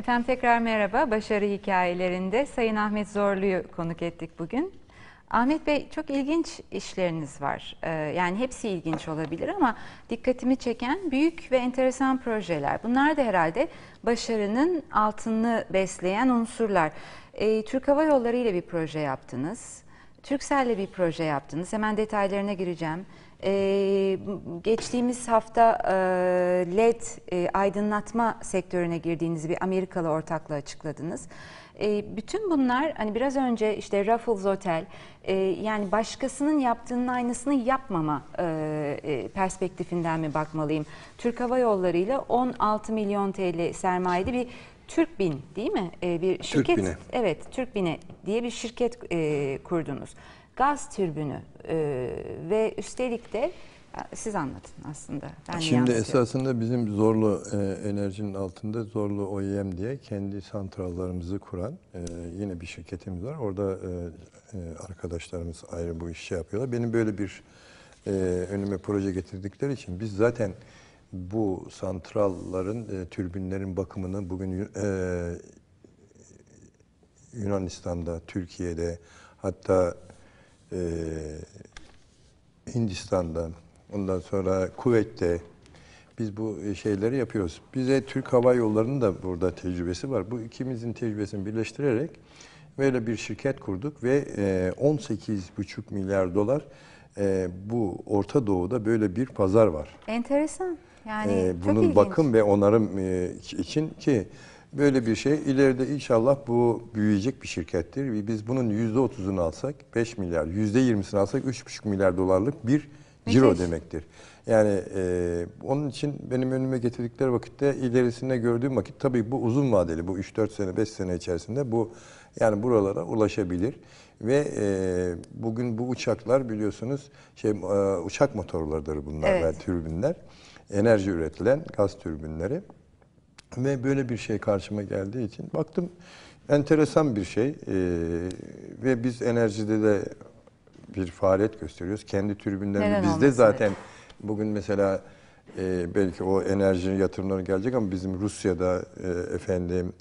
Efendim tekrar merhaba. Başarı hikayelerinde Sayın Ahmet Zorlu'yu konuk ettik bugün. Ahmet Bey çok ilginç işleriniz var. Ee, yani hepsi ilginç olabilir ama dikkatimi çeken büyük ve enteresan projeler. Bunlar da herhalde başarının altını besleyen unsurlar. Ee, Türk Hava Yolları ile bir proje yaptınız. Türkcell ile bir proje yaptınız. Hemen detaylarına gireceğim. Ee, geçtiğimiz hafta e, LED e, aydınlatma sektörüne girdiğinizi bir Amerikalı ortakla açıkladınız. E, bütün bunlar hani biraz önce işte Raffles Hotel e, yani başkasının yaptığının aynısını yapmama e, e, perspektifinden mi bakmalıyım? Türk Hava Yolları ile 16 milyon TL sermayeli bir Türkbin değil mi? E, bir şirket. Türkbine. Evet, Türkbine diye bir şirket e, kurdunuz gaz türbünü e, ve üstelik de siz anlatın aslında. Ben Şimdi esasında bizim Zorlu e, Enerji'nin altında Zorlu OEM diye kendi santrallarımızı kuran e, yine bir şirketimiz var. Orada e, e, arkadaşlarımız ayrı bu işi yapıyorlar. Benim böyle bir e, önüme proje getirdikleri için biz zaten bu santralların, e, türbinlerin bakımını bugün e, Yunanistan'da, Türkiye'de hatta e, ee, Hindistan'dan, ondan sonra Kuveyt'te biz bu e, şeyleri yapıyoruz. Bize Türk Hava Yolları'nın da burada tecrübesi var. Bu ikimizin tecrübesini birleştirerek böyle bir şirket kurduk ve 18,5 e, milyar dolar e, bu Orta Doğu'da böyle bir pazar var. Enteresan. Yani bunun çok bakım ve onarım için ki Böyle bir şey ileride inşallah bu büyüyecek bir şirkettir. Biz bunun %30'unu alsak 5 milyar, %20'sini alsak 3,5 milyar dolarlık bir ciro demektir. Yani e, onun için benim önüme getirdikleri vakitte ilerisinde gördüğüm vakit tabii bu uzun vadeli bu 3-4 sene 5 sene içerisinde bu yani buralara ulaşabilir ve e, bugün bu uçaklar biliyorsunuz şey e, uçak motorlarıdır bunlar evet. türbinler enerji üretilen gaz türbinleri. Ve böyle bir şey karşıma geldiği için baktım enteresan bir şey. Ee, ve biz enerjide de bir faaliyet gösteriyoruz. Kendi türbünden bizde zaten evet. bugün mesela e, belki o enerji yatırımları gelecek ama bizim Rusya'da e, efendim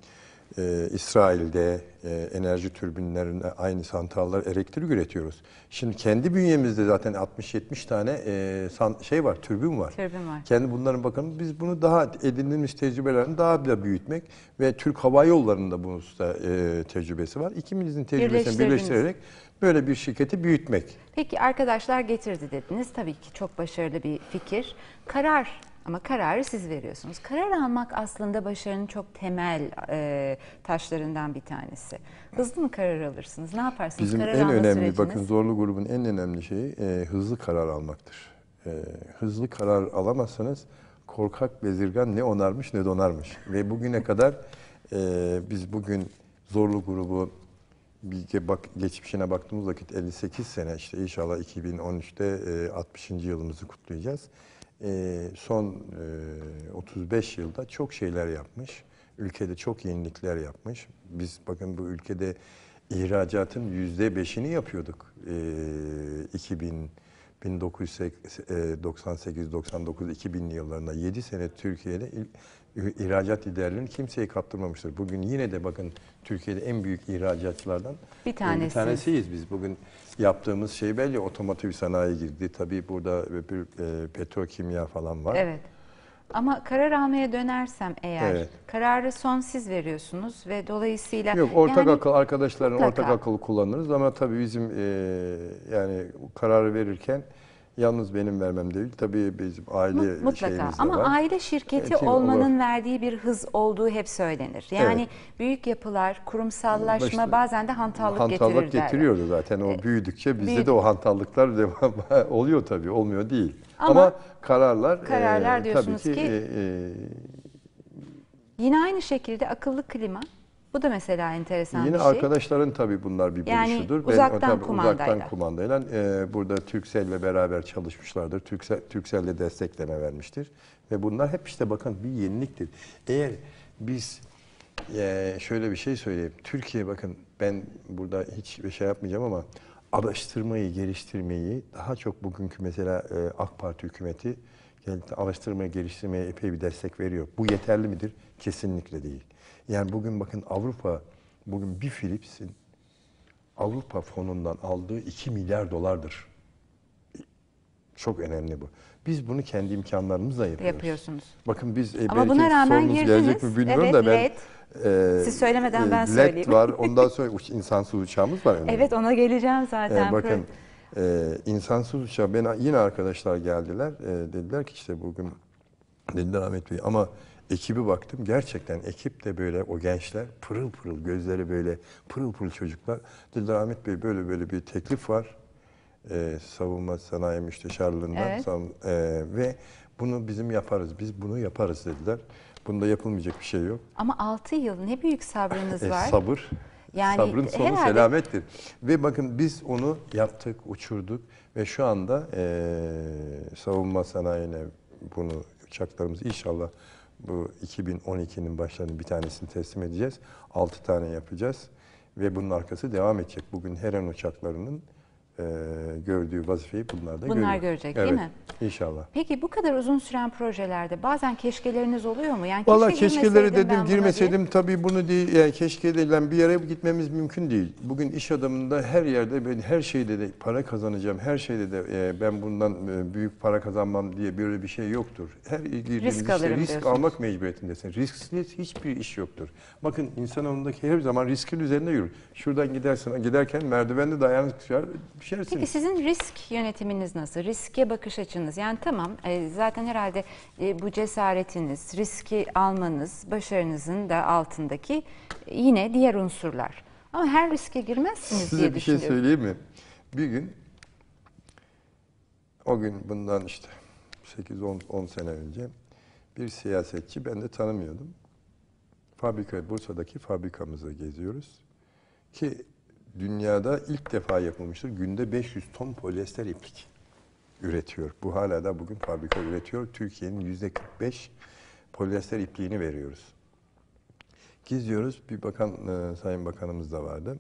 e, İsrail'de e, enerji türbinlerine aynı santrallar elektrik üretiyoruz. Şimdi kendi bünyemizde zaten 60-70 tane e, san, şey var, türbin var. Türbin var. Kendi bunların bakın biz bunu daha edinilmiş tecrübelerini daha da büyütmek ve Türk Hava Yolları'nda bunun da e, tecrübesi var. İkimizin tecrübesini birleştirerek böyle bir şirketi büyütmek. Peki arkadaşlar getirdi dediniz. Tabii ki çok başarılı bir fikir. Karar ama kararı siz veriyorsunuz. Karar almak aslında başarının çok temel e, taşlarından bir tanesi. Hızlı mı karar alırsınız? Ne yaparsınız? Bizim karar en önemli süreciniz... bakın zorlu grubun en önemli şeyi e, hızlı karar almaktır. E, hızlı karar alamazsanız korkak bezirgan ne onarmış ne donarmış. Ve bugüne kadar e, biz bugün zorlu grubu bilge bak, geçmişine baktığımız vakit 58 sene işte inşallah 2013'te e, 60. yılımızı kutlayacağız e, son e, 35 yılda çok şeyler yapmış. Ülkede çok yenilikler yapmış. Biz bakın bu ülkede ihracatın yüzde beşini yapıyorduk. Ee, e, 2000 1998-99-2000 yıllarında 7 sene Türkiye'de ihracat liderliğini kimseye kaptırmamıştır. Bugün yine de bakın Türkiye'de en büyük ihracatçılardan bir, tanesi. bir tanesiyiz biz. Bugün yaptığımız şey belli otomotiv sanayi girdi. Tabii burada bir e, petrokimya falan var. Evet. Ama karar almaya dönersem eğer evet. kararı son siz veriyorsunuz ve dolayısıyla Yok ortak yani, akıl arkadaşların mutlaka. ortak akıl kullanırız ama tabii bizim e, yani kararı verirken Yalnız benim vermem değil. Tabii bizim aile Mutlaka. şeyimiz de Ama var. aile şirketi Eğitim olmanın olur. verdiği bir hız olduğu hep söylenir. Yani evet. büyük yapılar, kurumsallaşma Başta, bazen de hantallık, hantallık getirir. getiriyordu derler. zaten. O e, büyüdükçe bizde Büyü... de o hantallıklar devam oluyor tabii. Olmuyor değil. Ama, Ama kararlar, e, kararlar e, tabii ki, ki e, e, yine aynı şekilde akıllı klima bu da mesela enteresan Yine bir şey. Yine arkadaşların tabii bunlar bir yani buluşudur. Uzaktan, ben, kumandayla. uzaktan kumandayla. E, burada Türksel'le beraber çalışmışlardır. Türksel, Türksel'le destekleme vermiştir. Ve bunlar hep işte bakın bir yeniliktir. Eğer biz e, şöyle bir şey söyleyeyim. Türkiye bakın ben burada hiç bir şey yapmayacağım ama alıştırmayı geliştirmeyi daha çok bugünkü mesela e, AK Parti hükümeti araştırmaya, geliştirmeye epey bir destek veriyor. Bu yeterli midir? Kesinlikle değil. Yani bugün bakın Avrupa, bugün bir Philips'in Avrupa fonundan aldığı 2 milyar dolardır. Çok önemli bu. Biz bunu kendi imkanlarımızla yapıyoruz. Yapıyorsunuz. Bakın biz e, Ama buna rağmen sorunuz gelecek mi bilmiyorum evet, da ben... Evet. E, Siz söylemeden e, ben LED söyleyeyim. LED var, ondan sonra uç, insansız uçağımız var. Önemli. Evet ona geleceğim zaten. E, bakın e, insansız uçağı, ben, yine arkadaşlar geldiler. E, dediler ki işte bugün Dediler Ahmet Bey ama ekibi baktım gerçekten ekip de böyle o gençler pırıl pırıl gözleri böyle pırıl pırıl çocuklar. Dediler Ahmet Bey böyle böyle bir teklif var. Ee, savunma sanayi müsteşarlığından evet. savun, e, ve bunu bizim yaparız biz bunu yaparız dediler. Bunda yapılmayacak bir şey yok. Ama 6 yıl ne büyük sabrınız e, var. Sabır. Yani Sabrın sonu herhalde... selamettir. Ve bakın biz onu yaptık, uçurduk ve şu anda e, savunma sanayine bunu uçaklarımız inşallah bu 2012'nin başlarının bir tanesini teslim edeceğiz. 6 tane yapacağız ve bunun arkası devam edecek. Bugün Heren uçaklarının e, gördüğü vazifeyi bunlar da Bunlar görüyor. görecek evet, değil mi? İnşallah. Peki bu kadar uzun süren projelerde bazen keşkeleriniz oluyor mu? Yani Valla keşke keşkeleri dedim girmeseydim diye. tabii bunu değil yani keşke denilen bir yere gitmemiz mümkün değil. Bugün iş adamında her yerde ben her şeyde de para kazanacağım, her şeyde de e, ben bundan e, büyük para kazanmam diye böyle bir şey yoktur. Her girdiğiniz risk, işte, risk diyorsunuz. almak mecburiyetindesin. Risksiz hiçbir iş yoktur. Bakın insan onundaki her zaman riskin üzerinde yürür. Şuradan gidersen giderken merdivende de ayağınız düşersiniz. Peki sizin risk yönetiminiz nasıl? Riske bakış açınız. Yani tamam e, zaten herhalde e, bu cesaretiniz, riski almanız başarınızın da altındaki e, yine diğer unsurlar. Ama her riske girmezsiniz Size diye bir şey söyleyeyim mi? Bir gün o gün bundan işte 8-10 sene önce bir siyasetçi ben de tanımıyordum. Fabrika, Bursa'daki fabrikamızı geziyoruz. Ki dünyada ilk defa yapılmıştır. Günde 500 ton polyester iplik üretiyor. Bu hala da bugün fabrika üretiyor. Türkiye'nin yüzde 45 polyester ipliğini veriyoruz. Gizliyoruz. Bir bakan, e, sayın bakanımız da vardı.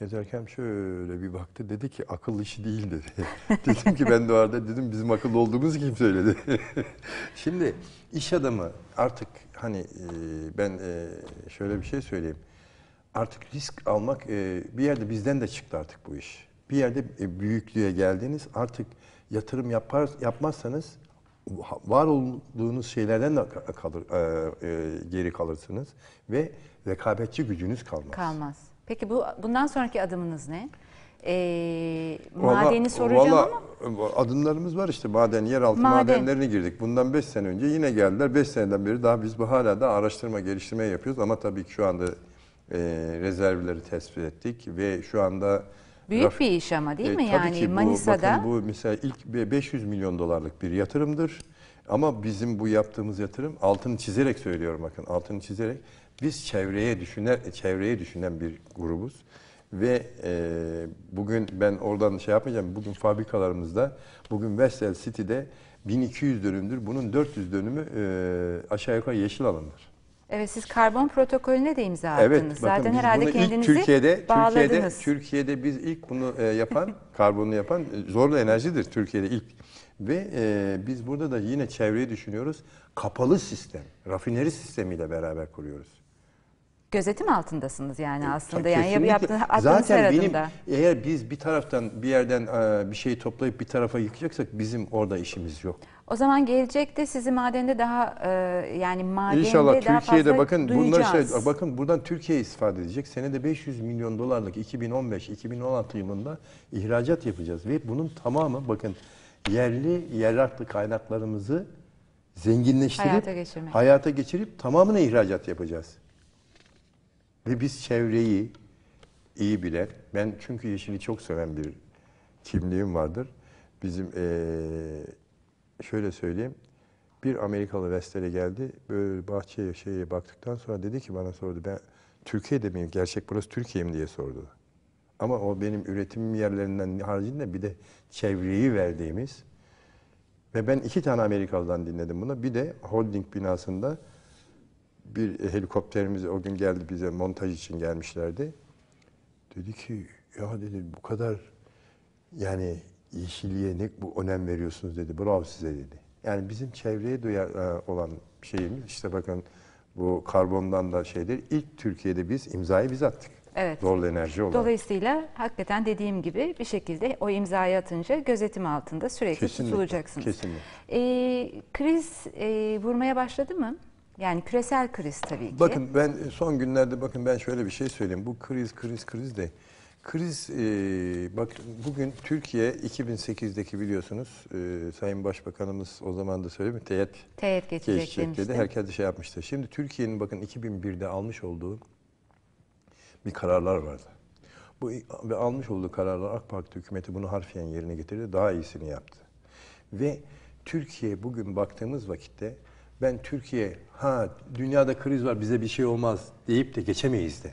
Gezerken şöyle bir baktı dedi ki akıl işi değil dedi. dedim ki ben de vardı. dedim bizim akıllı olduğumuzu kim söyledi? Şimdi iş adamı artık hani e, ben e, şöyle bir şey söyleyeyim artık risk almak e, bir yerde bizden de çıktı artık bu iş. Bir yerde e, büyüklüğe geldiniz artık yatırım yapar yapmazsanız var olduğunuz şeylerden de kalır, e, e, geri kalırsınız ve rekabetçi gücünüz kalmaz. Kalmaz. Peki bu bundan sonraki adımınız ne? E, madeni valla, soracağım valla, ama. Adımlarımız var işte maden, yeraltı maden. madenlerine girdik. Bundan 5 sene önce yine geldiler. 5 seneden beri daha biz bu hala da araştırma, geliştirme yapıyoruz ama tabii ki şu anda e, rezervleri tespit ettik ve şu anda Büyük bir iş ama değil e, mi? E, tabii yani ki bu, Manisa'da bakın bu mesela ilk 500 milyon dolarlık bir yatırımdır. Ama bizim bu yaptığımız yatırım altını çizerek söylüyorum bakın altını çizerek biz çevreye düşüner çevreye düşünen bir grubuz ve e, bugün ben oradan şey yapmayacağım. Bugün fabrikalarımızda, bugün Vestel City'de 1200 dönümdür. Bunun 400 dönümü e, aşağı yukarı yeşil alandır. Evet siz karbon protokolüne de imza attınız. Evet, bakın Zaten herhalde kendinizi ilk Türkiye'de, bağladınız. Türkiye'de, Türkiye'de biz ilk bunu e, yapan, karbonu yapan e, zorlu enerjidir Türkiye'de ilk. Ve e, biz burada da yine çevreyi düşünüyoruz. Kapalı sistem, rafineri sistemiyle beraber kuruyoruz gözetim altındasınız yani e, aslında. ya Yani Kesinlikle. yaptığınız, Zaten benim adımda. eğer biz bir taraftan bir yerden e, bir şey toplayıp bir tarafa yıkacaksak bizim orada işimiz yok. O zaman gelecekte sizi madende daha e, yani madende İnşallah daha Türkiye'de fazla bakın bunları şey, bakın buradan Türkiye istifade edecek. Senede 500 milyon dolarlık 2015-2016 yılında ihracat yapacağız ve bunun tamamı bakın yerli yerartlı kaynaklarımızı zenginleştirip hayata, hayata geçirip tamamını ihracat yapacağız. Ve biz çevreyi iyi bilen, ben çünkü yeşili çok seven bir kimliğim vardır. Bizim ee, şöyle söyleyeyim, bir Amerikalı Vestel'e geldi, böyle bahçeye şeye baktıktan sonra dedi ki bana sordu, ben Türkiye'de miyim, gerçek burası Türkiye mi diye sordu. Ama o benim üretim yerlerinden haricinde bir de çevreyi verdiğimiz ve ben iki tane Amerikalı'dan dinledim bunu. Bir de holding binasında bir helikopterimiz o gün geldi bize montaj için gelmişlerdi. Dedi ki ya dedi bu kadar yani yeşilliğe ne bu önem veriyorsunuz dedi. Bravo size dedi. Yani bizim çevreye duyar e, olan şeyimiz işte bakın bu karbondan da şeydir. İlk Türkiye'de biz imzayı biz attık. Evet. Zorlu enerji olarak. Dolayısıyla hakikaten dediğim gibi bir şekilde o imzayı atınca gözetim altında sürekli kesinlikle, tutulacaksınız. Kesinlikle. Ee, kriz e, vurmaya başladı mı? Yani küresel kriz tabii ki. Bakın ben e, son günlerde bakın ben şöyle bir şey söyleyeyim. Bu kriz kriz kriz de kriz e, bak bugün Türkiye 2008'deki biliyorsunuz e, Sayın Başbakanımız o zaman da söyledi teyit teyit geçecek, geçecek demişti. dedi. Herkes de şey yapmıştı. Şimdi Türkiye'nin bakın 2001'de almış olduğu bir kararlar vardı. Bu ve almış olduğu kararlar AK Parti hükümeti bunu harfiyen yerine getirdi. Daha iyisini yaptı. Ve Türkiye bugün baktığımız vakitte ben Türkiye ha dünyada kriz var bize bir şey olmaz deyip de geçemeyiz de.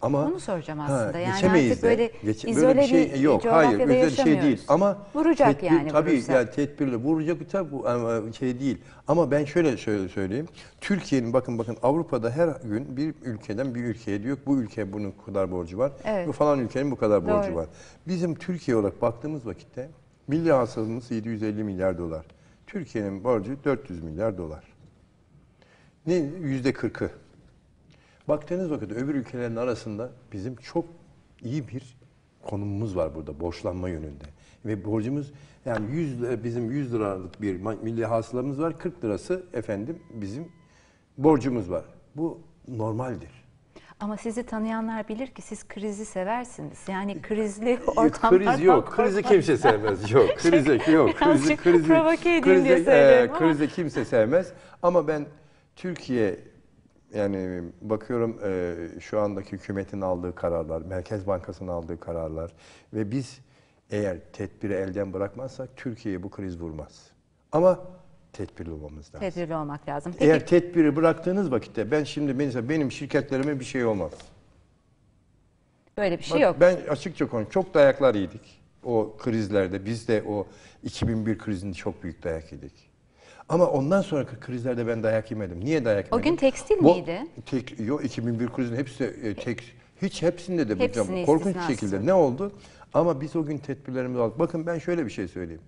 Ama Onu soracağım aslında. Ha, yani artık de. böyle izole böyle bir şey bir yok. Hayır, özel bir şey değil. Ama vuracak tedbir, yani tabii vurursa. yani tedbirle vuracak tabii bu e, şey değil. Ama ben şöyle şöyle söyleyeyim. Türkiye'nin bakın bakın Avrupa'da her gün bir ülkeden bir ülkeye diyor bu ülke bunun kadar borcu var. Evet. Bu falan ülkenin bu kadar Doğru. borcu var. Bizim Türkiye olarak baktığımız vakitte milli hasılamız 750 milyar dolar. Türkiye'nin borcu 400 milyar dolar yüzde kırkı. Baktığınız o öbür ülkelerin arasında bizim çok iyi bir konumumuz var burada borçlanma yönünde. Ve borcumuz yani 100 lira, bizim 100 liralık bir milli hasılamız var. 40 lirası efendim bizim borcumuz var. Bu normaldir. Ama sizi tanıyanlar bilir ki siz krizi seversiniz. Yani e, krizli e, ortamlar. Kriz yok. Korkmak. Krizi kimse sevmez. Yok. Krizi yok. Krizi, krizi, krizi, krizi, e, krizi kimse sevmez. Ama ben Türkiye yani bakıyorum e, şu andaki hükümetin aldığı kararlar, Merkez Bankası'nın aldığı kararlar ve biz eğer tedbiri elden bırakmazsak Türkiye'ye bu kriz vurmaz. Ama tedbirli olmamız lazım. Tedbirli olmak lazım. Peki. Eğer tedbiri bıraktığınız vakitte ben şimdi mesela benim şirketlerime bir şey olmaz. Böyle bir şey Bak, yok. Ben açıkça konu çok dayaklar yedik. O krizlerde biz de o 2001 krizinde çok büyük dayak yedik. Ama ondan sonraki krizlerde ben dayak yemedim. Niye dayak yemedim? O gün tekstil Bu, miydi? Tek, yok 2001 krizin hepsi e, tek, hiç hepsinde de hepsini hocam, korkunç şekilde ne oldu? Ama biz o gün tedbirlerimizi aldık. Bakın ben şöyle bir şey söyleyeyim.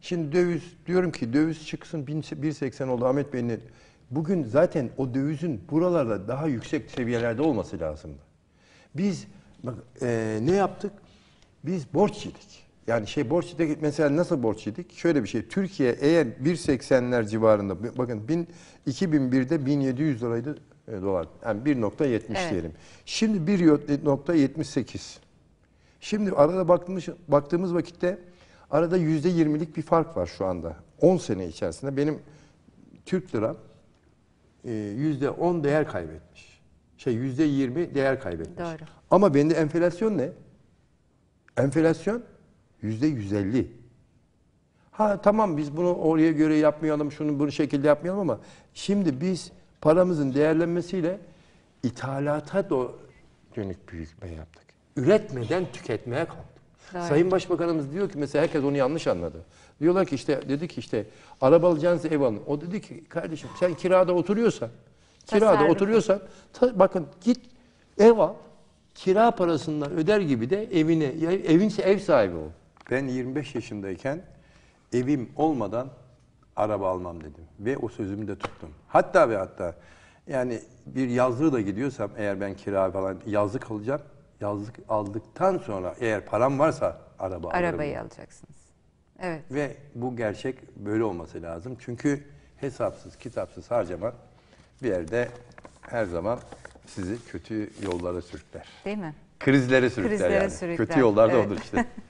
Şimdi döviz diyorum ki döviz çıksın 1.80 oldu Ahmet Bey'in bugün zaten o dövizin buralarda daha yüksek seviyelerde olması lazımdı. Biz bak, e, ne yaptık? Biz borç yedik. Yani şey borç yedik mesela nasıl borç yedik? Şöyle bir şey. Türkiye eğer 1.80'ler civarında bakın 1000, 2001'de 1700 liraydı e, dolar. Yani 1.70 evet. diyelim. Şimdi 1.78. E, Şimdi arada baktığımız, baktığımız vakitte arada %20'lik bir fark var şu anda. 10 sene içerisinde benim Türk lira e, %10 değer kaybetmiş. Şey %20 değer kaybetmiş. Doğru. Ama bende enflasyon ne? Enflasyon Yüzde 150. Ha tamam biz bunu oraya göre yapmayalım, şunu bu şekilde yapmayalım ama şimdi biz paramızın değerlenmesiyle ithalata do dönük büyütme yaptık. Üretmeden tüketmeye kaldık. Gayet. Sayın Başbakanımız diyor ki mesela herkes onu yanlış anladı. Diyorlar ki işte dedi ki işte araba alacağınızı ev alın. O dedi ki kardeşim sen kirada oturuyorsan kirada Tasarruf. oturuyorsan ta, bakın git ev al kira parasından öder gibi de evine evin ev sahibi ol. Ben 25 yaşındayken evim olmadan araba almam dedim. Ve o sözümü de tuttum. Hatta ve hatta yani bir yazlığı da gidiyorsam eğer ben kira falan yazlık alacağım. Yazlık aldıktan sonra eğer param varsa araba Arabayı alacaksınız. Evet. Ve bu gerçek böyle olması lazım. Çünkü hesapsız, kitapsız harcama bir yerde her zaman sizi kötü yollara sürükler. Değil mi? Krizlere sürükler Krizlere yani. sürükler. Kötü yollarda evet. olur işte.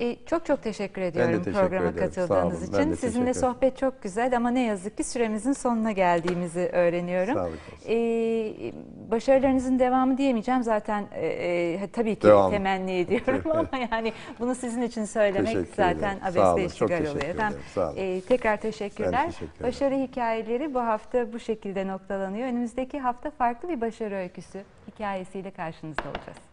E, çok çok teşekkür ediyorum teşekkür programa ederim. katıldığınız olun, için. Sizinle sohbet çok güzel ama ne yazık ki süremizin sonuna geldiğimizi öğreniyorum. Sağ olun. E, başarılarınızın devamı diyemeyeceğim zaten e, tabii ki Devam. temenni ediyorum ama yani bunu sizin için söylemek teşekkür zaten abesle iştigal oluyor. Efendim, Sağ olun. tekrar teşekkürler. teşekkür Başarı hikayeleri bu hafta bu şekilde noktalanıyor. Önümüzdeki hafta farklı bir başarı öyküsü hikayesiyle karşınızda olacağız.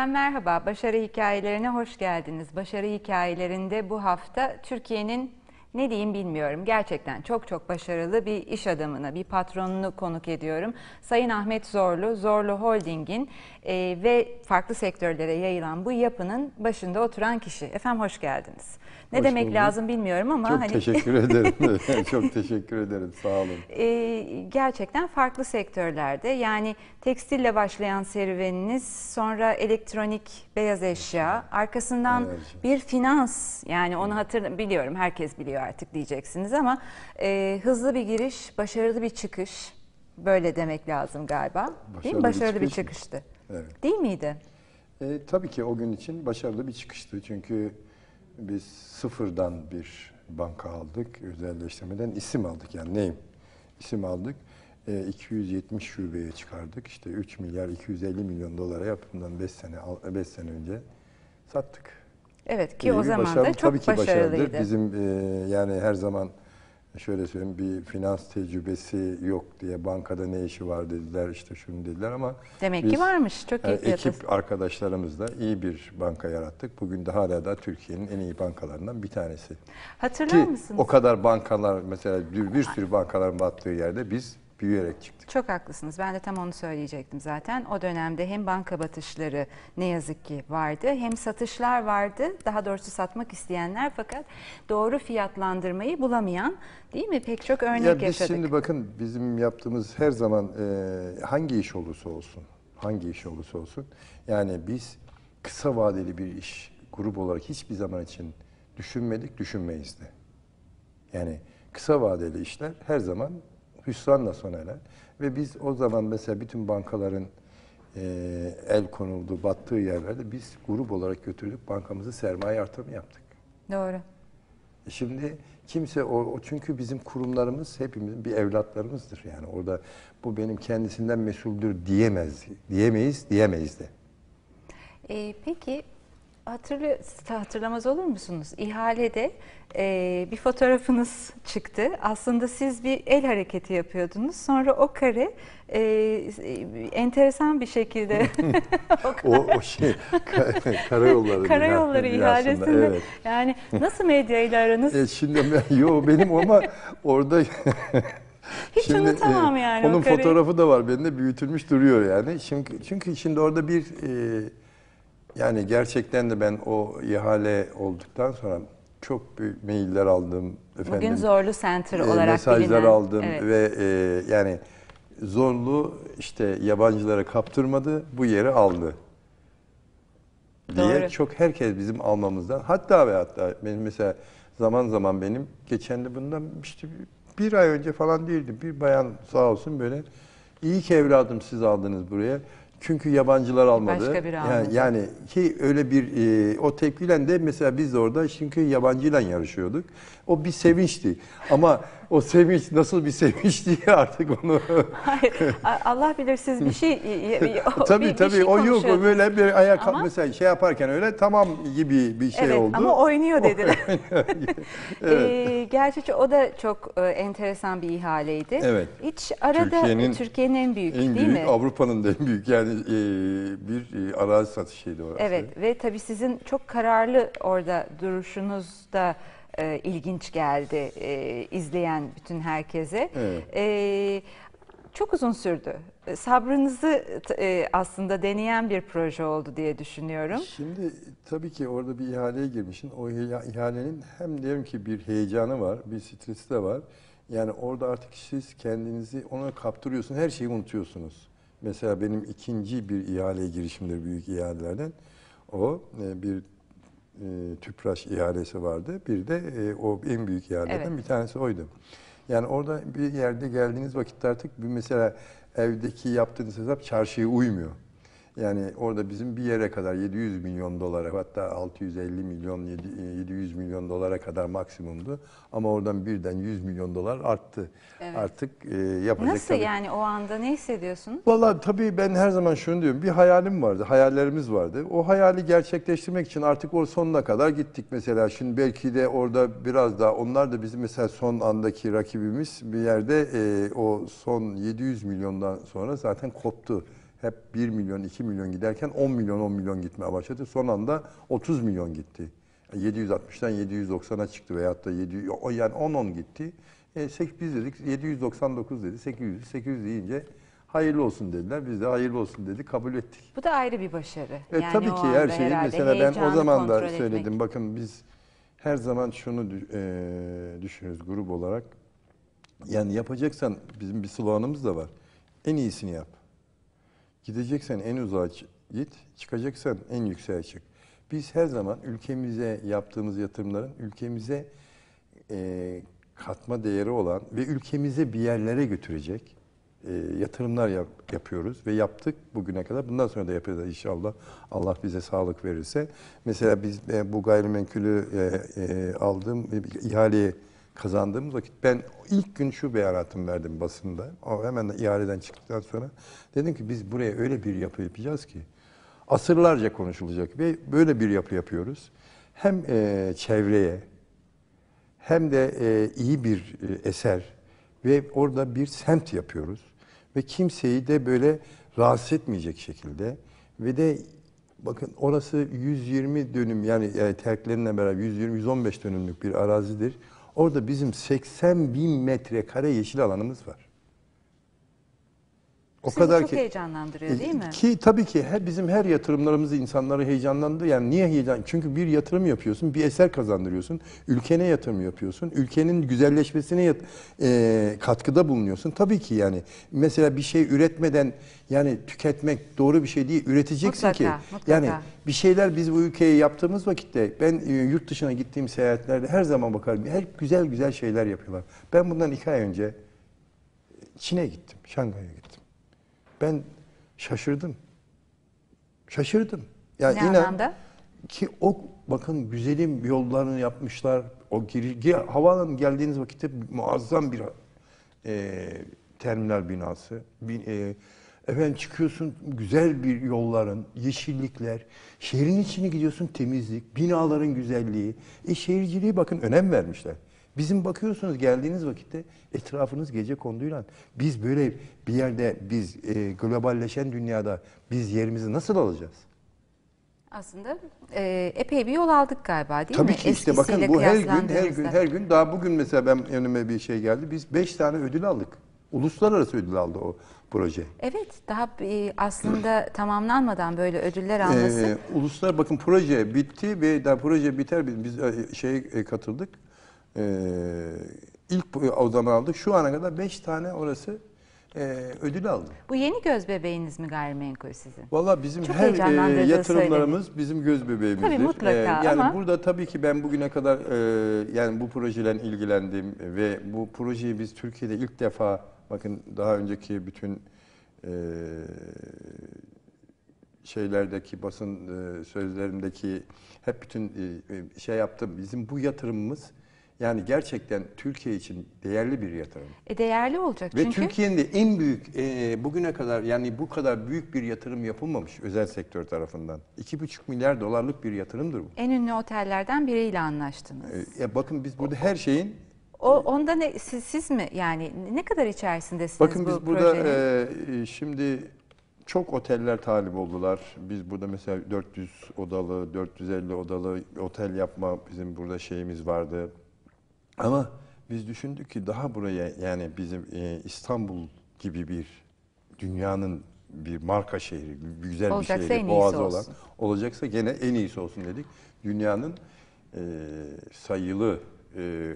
Efendim merhaba, başarı hikayelerine hoş geldiniz. Başarı hikayelerinde bu hafta Türkiye'nin ne diyeyim bilmiyorum. Gerçekten çok çok başarılı bir iş adamını, bir patronunu konuk ediyorum. Sayın Ahmet Zorlu, Zorlu Holding'in e, ve farklı sektörlere yayılan bu yapının başında oturan kişi. Efendim hoş geldiniz. Ne Hoş demek bulduk. lazım bilmiyorum ama. Çok hani... teşekkür ederim. Çok teşekkür ederim. Sağ olun. Ee, gerçekten farklı sektörlerde yani tekstille başlayan serüveniniz sonra elektronik beyaz eşya arkasından evet. bir finans yani onu hatır biliyorum herkes biliyor artık diyeceksiniz ama e, hızlı bir giriş başarılı bir çıkış böyle demek lazım galiba. Başarılı Değil mi? Başarılı bir, bir çıkıştı. Evet. Değil miydi? E, tabii ki o gün için başarılı bir çıkıştı. Çünkü biz sıfırdan bir banka aldık. Özelleştirmeden isim aldık yani neyim? İsim aldık. E, 270 şubeye çıkardık. İşte 3 milyar 250 milyon dolara yapımdan 5 sene 5 sene önce sattık. Evet ki İyi o zaman başarılı. da çok Tabii ki başarılıydı. Başarıdır. Bizim e, yani her zaman şöyle söyleyeyim bir finans tecrübesi yok diye bankada ne işi var dediler işte şunu dediler ama demek biz, ki varmış çok e, iyi. Yani ekip arkadaşlarımızla iyi bir banka yarattık. Bugün de hala da Türkiye'nin en iyi bankalarından bir tanesi. Hatırlar ki, mısınız? O kadar bankalar mesela bir, bir sürü bankaların battığı yerde biz büyüyerek çıktık. Çok haklısınız. Ben de tam onu söyleyecektim zaten. O dönemde hem banka batışları ne yazık ki vardı hem satışlar vardı. Daha doğrusu satmak isteyenler fakat doğru fiyatlandırmayı bulamayan değil mi? Pek çok örnek ya biz yaşadık. Şimdi bakın bizim yaptığımız her zaman e, hangi iş olursa olsun, hangi iş olursa olsun yani biz kısa vadeli bir iş grubu olarak hiçbir zaman için düşünmedik, düşünmeyiz de. Yani kısa vadeli işler her zaman hüsranla sona erer. Ve biz o zaman mesela bütün bankaların e, el konuldu, battığı yerlerde biz grup olarak götürdük bankamızı sermaye artımı yaptık. Doğru. E, şimdi kimse o, o çünkü bizim kurumlarımız hepimizin bir evlatlarımızdır yani orada bu benim kendisinden mesuldür diyemez diyemeyiz diyemeyiz de. Ee, peki Hatırlıyor, hatırlamaz olur musunuz? İhalede e, bir fotoğrafınız çıktı. Aslında siz bir el hareketi yapıyordunuz. Sonra o kare e, enteresan bir şekilde o, o, o şey karayolları karayolları ihalesinde evet. yani nasıl medyayla aranız? E, şimdi yo benim ama orada Hiç şimdi, e, unutamam yani. Onun o fotoğrafı da var bende büyütülmüş duruyor yani. Şimdi çünkü şimdi orada bir e, yani gerçekten de ben o ihale olduktan sonra çok büyük mailler aldım. Efendim, Bugün Zorlu Center e, olarak mesajlar bilinen. aldım evet. ve e, yani Zorlu işte yabancılara kaptırmadı, bu yeri aldı diye Doğru. çok herkes bizim almamızdan hatta ve hatta benim mesela zaman zaman benim geçen de bundan işte bir ay önce falan değildi bir bayan sağ olsun böyle iyi ki evladım siz aldınız buraya çünkü yabancılar almadı. Başka biri almadı. Yani, yani ki öyle bir e, o tepkiyle de mesela biz de orada çünkü yabancıyla yarışıyorduk. O bir sevinçti. Ama o sevinç nasıl bir sevinç diye artık onu. Hayır, Allah bilir siz bir şey o, tabii bir, tabii bir şey o yok o böyle bir ayak ama, mesela şey yaparken öyle tamam gibi bir şey evet, oldu. ama oynuyor dediler. evet. ee, gerçi o da çok e, enteresan bir ihaleydi. Evet. Hiç arada Türkiye'nin Türkiye'nin en büyük en değil mi? Avrupa'nın da en büyük yani e, bir e, arazi satışıydı orası. Evet ve tabii sizin çok kararlı orada duruşunuz da e, ilginç geldi e, izleyen bütün herkese. Evet. E, çok uzun sürdü. E, sabrınızı e, aslında deneyen bir proje oldu diye düşünüyorum. Şimdi tabii ki orada bir ihaleye girmişsin. O ihalenin hem diyelim ki bir heyecanı var, bir stresi de var. Yani orada artık siz kendinizi ona kaptırıyorsun, her şeyi unutuyorsunuz. Mesela benim ikinci bir ihaleye girişimdir büyük ihalelerden. O e, bir e, TÜPRAŞ ihalesi vardı. Bir de e, o en büyük ihaleden evet. bir tanesi oydu. Yani orada bir yerde geldiğiniz vakitte artık bir mesela evdeki yaptığınız hesap çarşıya uymuyor. Yani orada bizim bir yere kadar 700 milyon dolara hatta 650 milyon 700 e, milyon dolara kadar maksimumdu. Ama oradan birden 100 milyon dolar arttı. Evet. Artık e, yapacak Nasıl tabii. yani o anda ne hissediyorsun? Valla tabii ben her zaman şunu diyorum. Bir hayalim vardı, hayallerimiz vardı. O hayali gerçekleştirmek için artık o sonuna kadar gittik mesela. Şimdi belki de orada biraz daha onlar da bizim mesela son andaki rakibimiz bir yerde e, o son 700 milyondan sonra zaten koptu hep 1 milyon, 2 milyon giderken 10 milyon, 10 milyon gitmeye başladı. Son anda 30 milyon gitti. 760'dan 790'a çıktı veyahut da 700, yani 10-10 gitti. E, 8, biz dedik 799 dedi, 800, 800 deyince hayırlı olsun dediler. Biz de hayırlı olsun dedi kabul ettik. Bu da ayrı bir başarı. E, yani tabii ki her şeyi mesela ben o zaman da söyledim. Etmek. Bakın biz her zaman şunu e, düşünürüz grup olarak. Yani yapacaksan bizim bir sloganımız da var. En iyisini yap. Gideceksen en uzağa git, çıkacaksan en yükseğe çık. Biz her zaman ülkemize yaptığımız yatırımların ülkemize e, katma değeri olan ve ülkemize bir yerlere götürecek e, yatırımlar yap, yapıyoruz ve yaptık bugüne kadar. Bundan sonra da yapacağız inşallah. Allah bize sağlık verirse. Mesela biz e, bu gayrimenkulü e, e, aldığım e, ihaleye kazandığımız vakit ben ilk gün şu beyanatımı verdim basında. O hemen ihaleden çıktıktan sonra dedim ki biz buraya öyle bir yapı yapacağız ki asırlarca konuşulacak ve böyle bir yapı yapıyoruz. Hem e, çevreye hem de e, iyi bir e, eser ve orada bir semt yapıyoruz ve kimseyi de böyle rahatsız etmeyecek şekilde ve de bakın orası 120 dönüm yani, yani terklerine beraber 120-115 dönümlük bir arazidir. Orada bizim 80 bin metrekare yeşil alanımız var. O Sizi kadar çok ki, heyecanlandırıyor değil mi? Ki tabii ki her, bizim her yatırımlarımız insanları heyecanlandırıyor, Yani niye heyecan? Çünkü bir yatırım yapıyorsun, bir eser kazandırıyorsun. Ülkene yatırım yapıyorsun. Ülkenin güzelleşmesine yat, e, katkıda bulunuyorsun. Tabii ki yani mesela bir şey üretmeden yani tüketmek doğru bir şey değil. Üreteceksin mutlaka, ki. Mutlaka. Yani bir şeyler biz bu ülkeye yaptığımız vakitte ben e, yurt dışına gittiğim seyahatlerde her zaman bakarım. her güzel güzel şeyler yapıyorlar. Ben bundan iki ay önce Çin'e gittim, Şangay'a gittim. Ben şaşırdım. Şaşırdım. Ya ne inan anlamda? ki o bakın güzelim yollarını yapmışlar. O gir, havaalanı geldiğiniz vakitte muazzam bir e, terminal binası. Bin, e, efendim çıkıyorsun güzel bir yolların, yeşillikler. Şehrin içine gidiyorsun temizlik, binaların güzelliği. E şehirciliği bakın önem vermişler. Bizim bakıyorsunuz geldiğiniz vakitte etrafınız gece konduyla. Biz böyle bir yerde biz e, globalleşen dünyada biz yerimizi nasıl alacağız? Aslında e, epey bir yol aldık galiba değil Tabii mi? Tabii ki işte bakın bu her gün her gün her gün daha bugün mesela ben önüme bir şey geldi. Biz beş tane ödül aldık. Uluslararası ödül aldı o proje. Evet, daha aslında tamamlanmadan böyle ödüller alması. Ee, uluslar bakın proje bitti ve daha proje biter biz şey katıldık. Ee, ilk e, odamı aldık. Şu ana kadar 5 tane orası e, ödül aldı. Bu yeni göz bebeğiniz mi gayrimenkul sizin? Valla bizim Çok her e, yatırımlarımız söyledim. bizim göz bebeğimizdir. Tabii mutlaka e, Yani ama... burada tabii ki ben bugüne kadar e, yani bu projeden ilgilendim ve bu projeyi biz Türkiye'de ilk defa bakın daha önceki bütün e, şeylerdeki basın e, sözlerimdeki hep bütün e, e şey yaptım. Bizim bu yatırımımız yani gerçekten Türkiye için değerli bir yatırım. E değerli olacak Ve çünkü. Ve Türkiye'nin de en büyük e, bugüne kadar yani bu kadar büyük bir yatırım yapılmamış özel sektör tarafından. 2,5 milyar dolarlık bir yatırımdır bu. En ünlü otellerden biriyle anlaştınız. E, ya bakın biz burada her şeyin o onda ne siz, siz mi yani ne kadar içerisindesiniz Bakın bu Bakın biz burada e, şimdi çok oteller talip oldular. Biz burada mesela 400 odalı, 450 odalı otel yapma bizim burada şeyimiz vardı. Ama biz düşündük ki daha buraya yani bizim e, İstanbul gibi bir dünyanın bir marka şehri, güzel Olacaksa bir şehri, boğazı olan olsun. olacaksa gene en iyisi olsun dedik. Dünyanın e, sayılı e,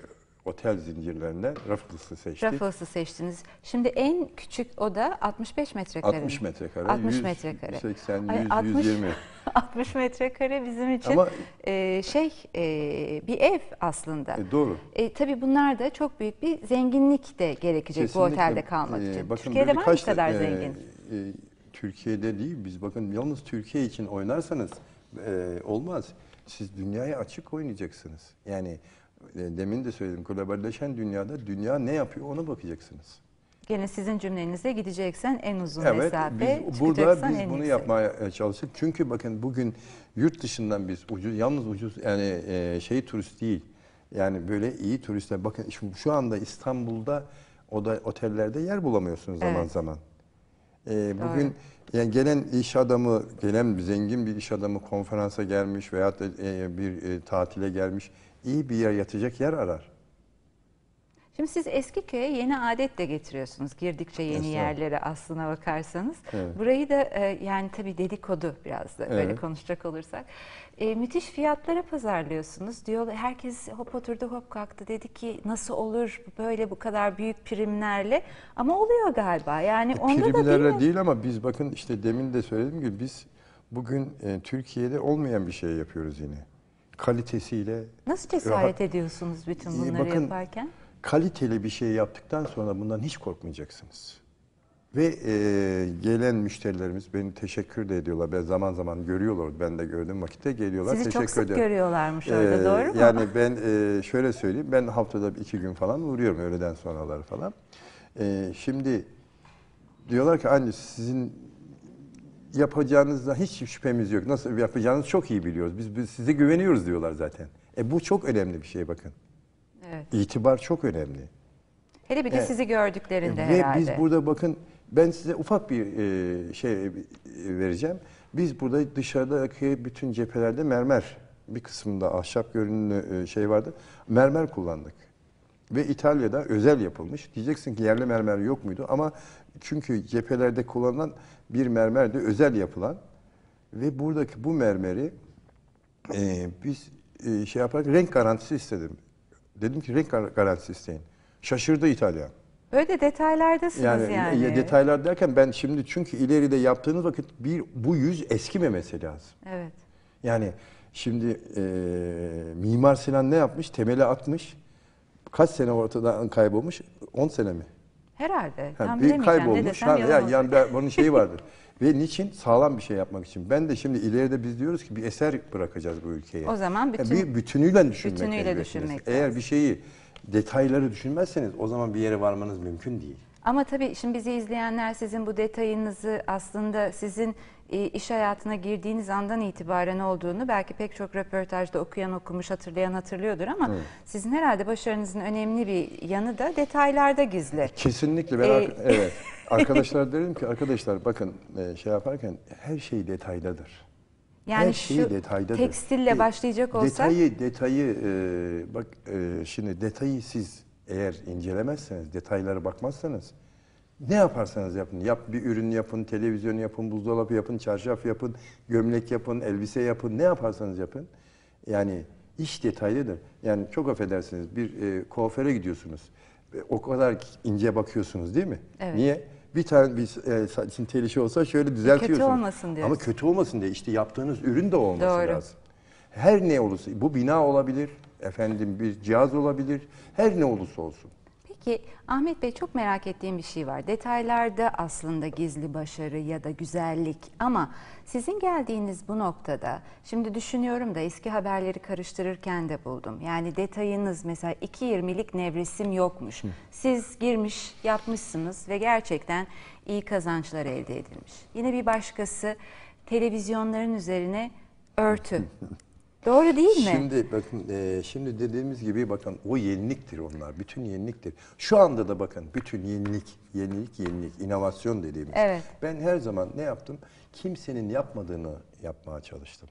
otel zincirlerinden Ruffles'ı seçtik. Ruffles'ı seçtiniz. Şimdi en küçük oda 65 metrekare. 60 metrekare. 60 100, metrekare. 80, 100, Ay, 60, 120. 60 metrekare bizim için Ama, e, şey e, bir ev aslında. E, doğru. E, tabii bunlar da çok büyük bir zenginlik de gerekecek Kesinlikle. bu otelde kalmak e, için. E, bakın Türkiye'de var mı kadar e, zengin? E, Türkiye'de değil. Biz bakın yalnız Türkiye için oynarsanız e, olmaz. Siz dünyaya açık oynayacaksınız. Yani e, demin de söyledim globalleşen dünyada dünya ne yapıyor ona bakacaksınız. Gene sizin cümlenize gideceksen en uzun evet, mesafe, biz, burada biz en bunu yüksek. yapmaya e, çalıştık. Çünkü bakın bugün yurt dışından biz ucuz, yalnız ucuz yani e, şey turist değil. Yani böyle iyi turistler. Bakın şu şu anda İstanbul'da o da otellerde yer bulamıyorsunuz zaman evet. zaman. E, bugün Doğru. yani gelen iş adamı, gelen zengin bir iş adamı konferansa gelmiş veyahut da e, bir e, tatile gelmiş iyi bir yer yatacak yer arar. Şimdi siz eski köye yeni adet de getiriyorsunuz girdikçe yeni yerlere aslına bakarsanız. Evet. Burayı da e, yani tabii dedikodu biraz da böyle Evet. konuşacak olursak. E, müthiş fiyatlara pazarlıyorsunuz. Diyor herkes hop oturdu hop kalktı dedi ki nasıl olur böyle bu kadar büyük primlerle ama oluyor galiba. Yani e, onda da değil, değil ama biz bakın işte demin de söylediğim gibi biz bugün e, Türkiye'de olmayan bir şey yapıyoruz yine kalitesiyle... Nasıl cesaret rahat... ediyorsunuz bütün ee, bunları Bakın, yaparken? Kaliteli bir şey yaptıktan sonra bundan hiç korkmayacaksınız. Ve e, gelen müşterilerimiz beni teşekkür de ediyorlar. Ben zaman zaman görüyorlar. Ben de gördüğüm vakitte geliyorlar. Sizi teşekkür çok sık ederim. görüyorlarmış orada ee, doğru mu? Yani ben e, şöyle söyleyeyim. Ben haftada iki gün falan uğruyorum öğleden sonraları falan. E, şimdi diyorlar ki anne sizin yapacağınızdan hiç şüphemiz yok. Nasıl yapacağınızı çok iyi biliyoruz. Biz, biz size güveniyoruz diyorlar zaten. E bu çok önemli bir şey bakın. Evet. İtibar çok önemli. Hele bir de Evet. sizi gördüklerinde e, Ve herhalde. biz burada bakın ben size ufak bir e, şey e, vereceğim. Biz burada dışarıdaki bütün cephelerde mermer bir kısmında ahşap görünümlü e, şey vardı. Mermer kullandık. Ve İtalya'da özel yapılmış. Diyeceksin ki yerli mermer yok muydu? Ama çünkü cephelerde kullanılan bir mermer de özel yapılan. Ve buradaki bu mermeri e, biz e, şey yaparak renk garantisi istedim. Dedim ki renk garantisi isteyin. Şaşırdı İtalyan. Öyle detaylardasınız yani. E, yani. Detaylar derken ben şimdi çünkü ileride yaptığınız vakit bir bu yüz eskimemesi lazım. Evet. Yani şimdi e, Mimar Sinan ne yapmış? Temeli atmış kaç sene ortadan kaybolmuş? 10 sene mi? Herhalde. Ha, bir kaybolmuş. Ne ha, ya, yani, yani ben, onun şeyi vardır. Ve niçin? Sağlam bir şey yapmak için. Ben de şimdi ileride biz diyoruz ki bir eser bırakacağız bu ülkeye. O zaman bütün, yani bir bütünüyle düşünmek bütünüyle düşünmek Eğer bir şeyi detayları düşünmezseniz o zaman bir yere varmanız mümkün değil. Ama tabii şimdi bizi izleyenler sizin bu detayınızı aslında sizin e, iş hayatına girdiğiniz andan itibaren olduğunu belki pek çok röportajda okuyan okumuş hatırlayan hatırlıyordur ama evet. sizin herhalde başarınızın önemli bir yanı da detaylarda gizli. E, kesinlikle ben ee... ar evet arkadaşlar derim ki arkadaşlar bakın e, şey yaparken her şey detaydadır. Yani her şey şu detaydadır. tekstille başlayacak olsa detayı detayı e, bak e, şimdi detayı siz eğer incelemezseniz detaylara bakmazsanız ne yaparsanız yapın. Yap bir ürün yapın, televizyon yapın, buzdolabı yapın, çarşaf yapın, gömlek yapın, elbise yapın. Ne yaparsanız yapın. Yani iş detaylıdır. Yani çok affedersiniz bir e, kuaföre gidiyorsunuz. E, o kadar ince bakıyorsunuz değil mi? Evet. Niye? Bir tane bir e, saçın telişi şey olsa şöyle e, düzeltiyorsunuz. Kötü olmasın diyorsun. Ama kötü olmasın diye işte yaptığınız ürün de olması Doğru. lazım. Her ne olursa bu bina olabilir, efendim bir cihaz olabilir, her ne olursa olsun. Peki Ahmet Bey çok merak ettiğim bir şey var. Detaylarda aslında gizli başarı ya da güzellik ama sizin geldiğiniz bu noktada şimdi düşünüyorum da eski haberleri karıştırırken de buldum. Yani detayınız mesela 2.20'lik nevresim yokmuş. Siz girmiş yapmışsınız ve gerçekten iyi kazançlar elde edilmiş. Yine bir başkası televizyonların üzerine örtü. Doğru değil mi? Şimdi bakın e, şimdi dediğimiz gibi bakın o yeniliktir onlar. Bütün yeniliktir. Şu anda da bakın bütün yenilik, yenilik, yenilik, inovasyon dediğimiz. Evet. Ben her zaman ne yaptım? Kimsenin yapmadığını yapmaya çalıştım.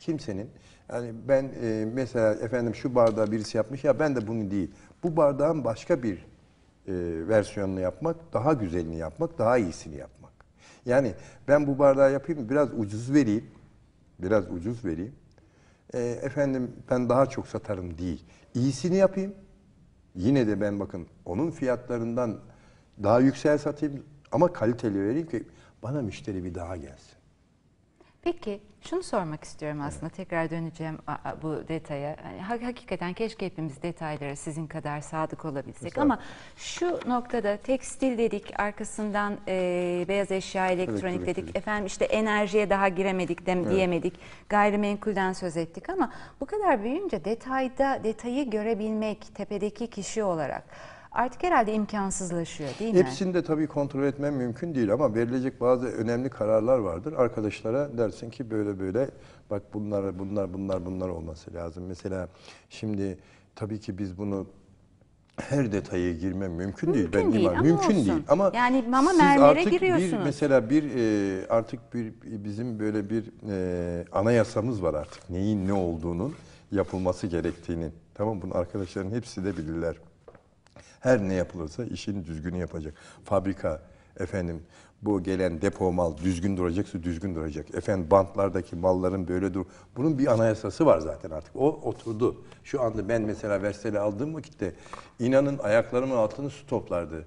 Kimsenin yani ben e, mesela efendim şu bardağı birisi yapmış ya ben de bunu değil. Bu bardağın başka bir e, versiyonunu yapmak, daha güzelini yapmak, daha iyisini yapmak. Yani ben bu bardağı yapayım biraz ucuz vereyim. Biraz ucuz vereyim e, efendim ben daha çok satarım değil. İyisini yapayım. Yine de ben bakın onun fiyatlarından daha yüksel satayım ama kaliteli vereyim ki bana müşteri bir daha gelsin. Peki şunu sormak istiyorum aslında evet. tekrar döneceğim bu detaya. Yani, hakikaten keşke hepimiz detaylara sizin kadar sadık olabilsek ama şu noktada tekstil dedik arkasından e, beyaz eşya elektronik evet, dedik evet. efendim işte enerjiye daha giremedik dem evet. diyemedik gayrimenkulden söz ettik ama bu kadar büyüyünce detayda detayı görebilmek tepedeki kişi olarak artık herhalde imkansızlaşıyor değil mi? Hepsini de tabii kontrol etmem mümkün değil ama verilecek bazı önemli kararlar vardır. Arkadaşlara dersin ki böyle böyle bak bunlar bunlar bunlar bunlar olması lazım. Mesela şimdi tabii ki biz bunu her detaya girmem mümkün, mümkün değil. Ben değil, imar, ama mümkün olsun. değil. Ama yani ama siz artık giriyorsunuz. Bir, mesela bir e, artık bir bizim böyle bir e, anayasamız var artık. Neyin ne olduğunun yapılması gerektiğinin. Tamam bunu arkadaşların hepsi de bilirler. Her ne yapılırsa işini düzgün yapacak. Fabrika, efendim bu gelen depo mal düzgün duracaksa düzgün duracak. Efendim bantlardaki malların böyle dur. Bunun bir anayasası var zaten artık. O oturdu. Şu anda ben mesela Vestel'i aldığım vakitte inanın ayaklarımın altını su toplardı.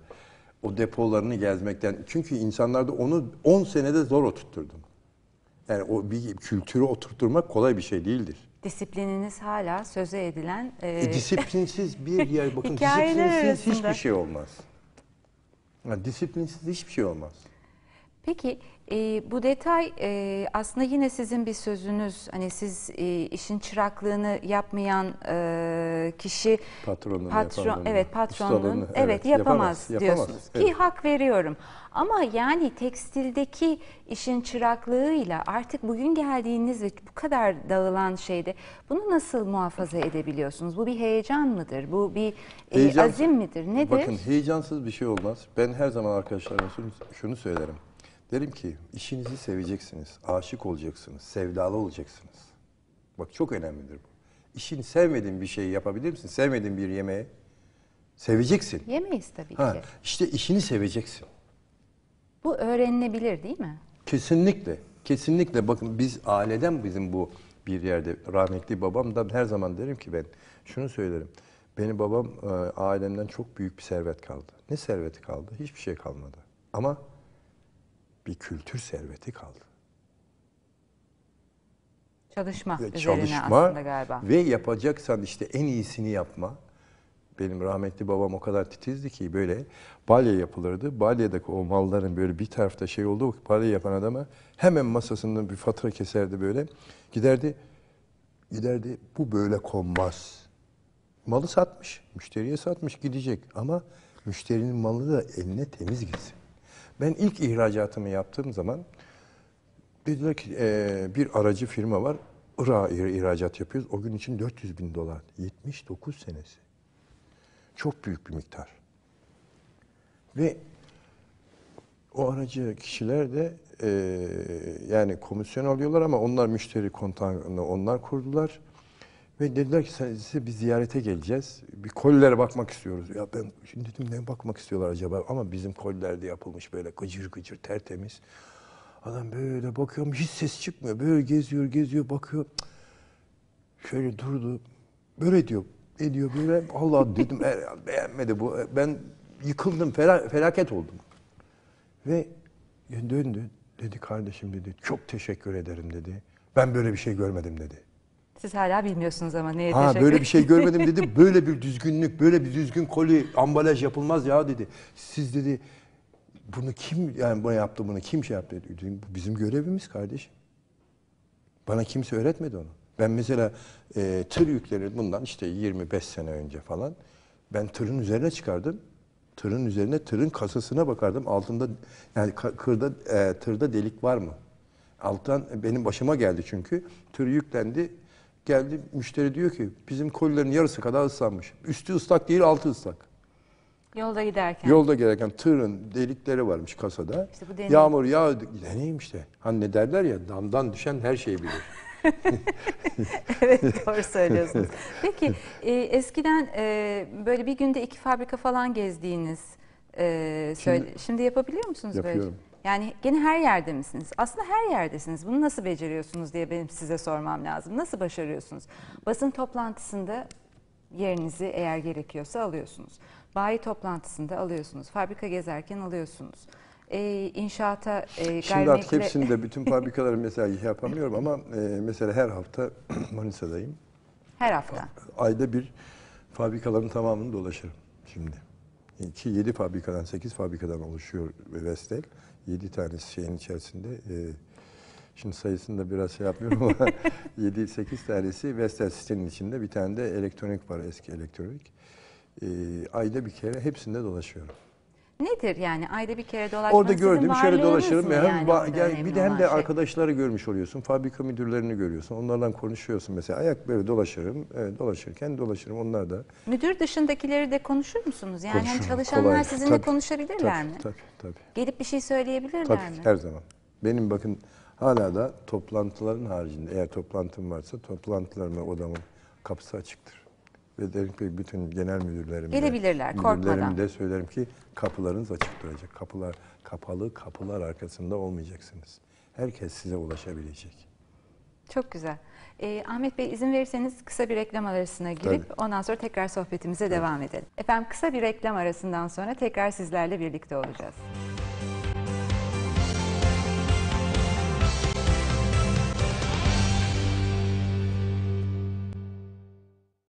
O depolarını gezmekten. Çünkü insanlarda onu 10 on senede zor oturtturdum. Yani o bir kültürü oturtturmak kolay bir şey değildir disiplininiz hala söze edilen... E, e, disiplinsiz bir yer bakın disiplinsiz arasında. hiçbir şey olmaz. Yani disiplinsiz hiçbir şey olmaz. Peki e, bu detay e, aslında yine sizin bir sözünüz. Hani siz e, işin çıraklığını yapmayan e, kişi patronun patron evet patronun evet, evet yapamaz, yapamaz diyorsunuz. Yapamaz, evet. Ki hak veriyorum. Ama yani tekstildeki işin çıraklığıyla artık bugün geldiğiniz ve bu kadar dağılan şeyde bunu nasıl muhafaza edebiliyorsunuz? Bu bir heyecan mıdır? Bu bir e, azim midir? Nedir? Bakın heyecansız bir şey olmaz. Ben her zaman arkadaşlarıma şunu, şunu söylerim. Derim ki işinizi seveceksiniz, aşık olacaksınız, sevdalı olacaksınız. Bak çok önemlidir bu. İşini sevmediğin bir şeyi yapabilir misin? Sevmediğin bir yemeği seveceksin. Yemeyiz tabii ha, ki. İşte işini seveceksin. Bu öğrenilebilir değil mi? Kesinlikle. Kesinlikle bakın biz aileden bizim bu bir yerde rahmetli babam da her zaman derim ki ben şunu söylerim. Benim babam e, ailemden çok büyük bir servet kaldı. Ne serveti kaldı? Hiçbir şey kalmadı. Ama bir kültür serveti kaldı. Çalışma, ve çalışma aslında galiba. Ve yapacaksan işte en iyisini yapma. Benim rahmetli babam o kadar titizdi ki böyle balya yapılırdı. Balya'daki o malların böyle bir tarafta şey oldu. Balya yapan adama hemen masasından bir fatura keserdi böyle. Giderdi, giderdi bu böyle konmaz. Malı satmış, müşteriye satmış gidecek ama müşterinin malı da eline temiz gitsin. Ben ilk ihracatımı yaptığım zaman dediler ki e, bir aracı firma var. Irak'a ihracat yapıyoruz. O gün için 400 bin dolar. 79 senesi. Çok büyük bir miktar. Ve o aracı kişiler de e, yani komisyon alıyorlar ama onlar müşteri kontağını onlar kurdular. Ve dediler ki sen, size bir ziyarete geleceğiz. Bir kolilere bakmak istiyoruz. Ya ben şimdi dedim ne bakmak istiyorlar acaba? Ama bizim kolilerde yapılmış böyle gıcır gıcır tertemiz. Adam böyle bakıyorum hiç ses çıkmıyor. Böyle geziyor geziyor bakıyor. Şöyle durdu. Böyle diyor. Ne diyor böyle? Allah dedim beğenmedi bu. Ben yıkıldım felaket oldum. Ve döndü. Dedi kardeşim dedi çok teşekkür ederim dedi. Ben böyle bir şey görmedim dedi. Siz hala bilmiyorsunuz ama neye ha, teşekkür Böyle bir şey görmedim dedi. Böyle bir düzgünlük, böyle bir düzgün koli, ambalaj yapılmaz ya dedi. Siz dedi bunu kim yani bana yaptı bunu kim şey yaptı? dedi. bu bizim görevimiz kardeşim. Bana kimse öğretmedi onu. Ben mesela e, tır yükleri bundan işte 25 sene önce falan ben tırın üzerine çıkardım. Tırın üzerine tırın kasasına bakardım. Altında yani kırda e, tırda delik var mı? Alttan e, benim başıma geldi çünkü. Tır yüklendi Geldi müşteri diyor ki bizim kolilerin yarısı kadar ıslanmış. Üstü ıslak değil altı ıslak. Yolda giderken. Yolda giderken tırın delikleri varmış kasada. İşte bu deney. Yağmur yağdı. Deneyim işte. Hani ne derler ya damdan düşen her şeyi bilir. evet doğru söylüyorsunuz. Peki e, eskiden e, böyle bir günde iki fabrika falan gezdiğiniz e, söyle. Şimdi, Şimdi yapabiliyor musunuz yapıyorum. böyle? Yapıyorum. Yani gene her yerde misiniz? Aslında her yerdesiniz. Bunu nasıl beceriyorsunuz diye benim size sormam lazım. Nasıl başarıyorsunuz? Basın toplantısında yerinizi eğer gerekiyorsa alıyorsunuz. Bayi toplantısında alıyorsunuz. Fabrika gezerken alıyorsunuz. Ee, inşaata e, gayrimenkule... Şimdi artık hepsini bütün fabrikaları mesela şey yapamıyorum ama e, mesela her hafta Manisa'dayım. Her hafta? Ayda bir fabrikaların tamamını dolaşırım şimdi. Ki 7 fabrikadan 8 fabrikadan oluşuyor Vestel. 7 tanesi şeyin içerisinde. E, şimdi sayısını da biraz şey yapmıyorum ama 7-8 tanesi Vestel sitenin içinde. Bir tane de elektronik var, eski elektronik. E, ayda bir kere hepsinde dolaşıyorum. Nedir yani ayda bir kere dolaşmak? Orada gördüm şöyle dolaşırım. hem yani yani bir de hem de şey. arkadaşları görmüş oluyorsun. Fabrika müdürlerini görüyorsun. Onlardan konuşuyorsun mesela. Ayak böyle dolaşırım. Evet, dolaşırken dolaşırım onlar da. Müdür dışındakileri de konuşur musunuz? Yani hani Konuşurum, hem çalışanlar kolay. sizinle tabii, konuşabilirler tabii, mi? Tabii tabii. Gelip bir şey söyleyebilirler tabii, mi? Tabii her zaman. Benim bakın hala da toplantıların haricinde eğer toplantım varsa toplantılarıma odamın kapısı açıktır ve derim ki bütün genel müdürlerim, Gelebilirler korkmadan. de söylerim ki kapılarınız açık duracak. Kapılar kapalı kapılar arkasında olmayacaksınız. Herkes size ulaşabilecek. Çok güzel. Ee, Ahmet Bey izin verirseniz kısa bir reklam arasına girip ondan sonra tekrar sohbetimize devam edelim. Efendim kısa bir reklam arasından sonra tekrar sizlerle birlikte olacağız.